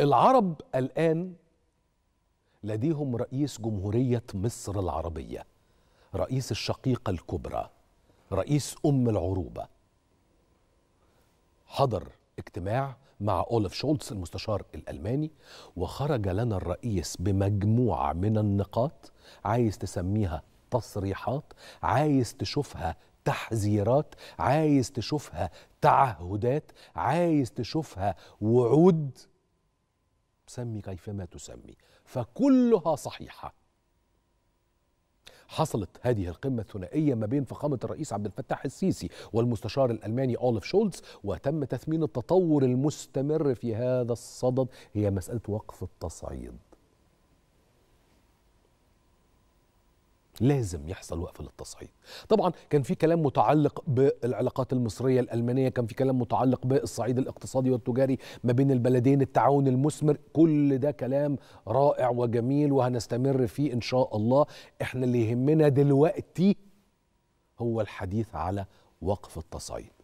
العرب الآن لديهم رئيس جمهورية مصر العربية رئيس الشقيقة الكبرى رئيس أم العروبة حضر اجتماع مع أولف شولتس المستشار الألماني وخرج لنا الرئيس بمجموعة من النقاط عايز تسميها تصريحات عايز تشوفها تحذيرات عايز تشوفها تعهدات عايز تشوفها وعود سمي كيفما تسمي فكلها صحيحه حصلت هذه القمة الثنائية ما بين فخامة الرئيس عبد الفتاح السيسي والمستشار الألماني أولف شولتز وتم تثمين التطور المستمر في هذا الصدد هي مسألة وقف التصعيد لازم يحصل وقف للتصعيد طبعا كان في كلام متعلق بالعلاقات المصريه الالمانيه كان في كلام متعلق بالصعيد الاقتصادي والتجاري ما بين البلدين التعاون المثمر كل ده كلام رائع وجميل وهنستمر فيه ان شاء الله احنا اللي يهمنا دلوقتي هو الحديث على وقف التصعيد